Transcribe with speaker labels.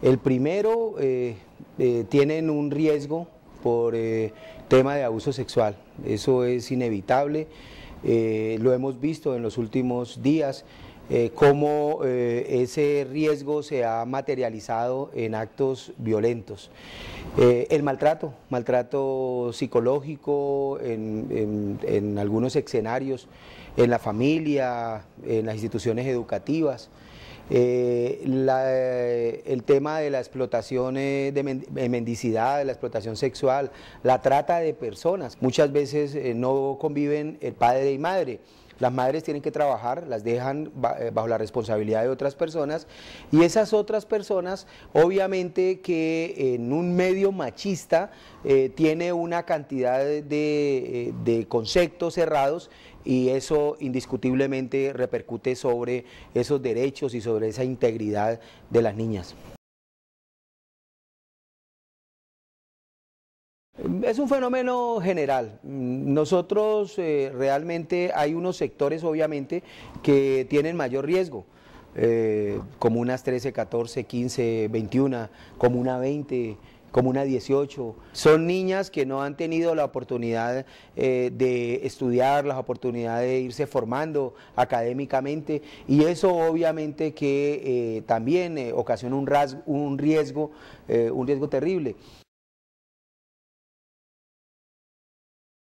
Speaker 1: El primero, eh, eh, tienen un riesgo por eh, tema de abuso sexual, eso es inevitable, lo hemos visto en los últimos días, cómo ese riesgo se ha materializado en actos violentos. el maltrato, maltrato psicológico en algunos escenarios, en la familia, en las instituciones educativas. Eh, eh, el tema de la explotación eh, de, mendicidad, de la explotación sexual, la trata de personas. Muchas veces no conviven el padre y madre. Las madres tienen que trabajar, las dejan eh, bajo la responsabilidad de otras personas y esas otras personas, obviamente que en un medio machista eh, tiene una cantidad de, eh, de conceptos cerrados y eso indiscutiblemente repercute sobre esos derechos y sobre esa integridad de las niñas. Es un fenómeno general. Nosotros eh, realmente hay unos sectores, obviamente, que tienen mayor riesgo. Eh, como unas 13, 14, 15, 21, como una 20, como una 18. Son niñas que no han tenido la oportunidad eh, de estudiar, la oportunidad de irse formando académicamente y eso obviamente que también ocasiona un riesgo, un riesgo terrible.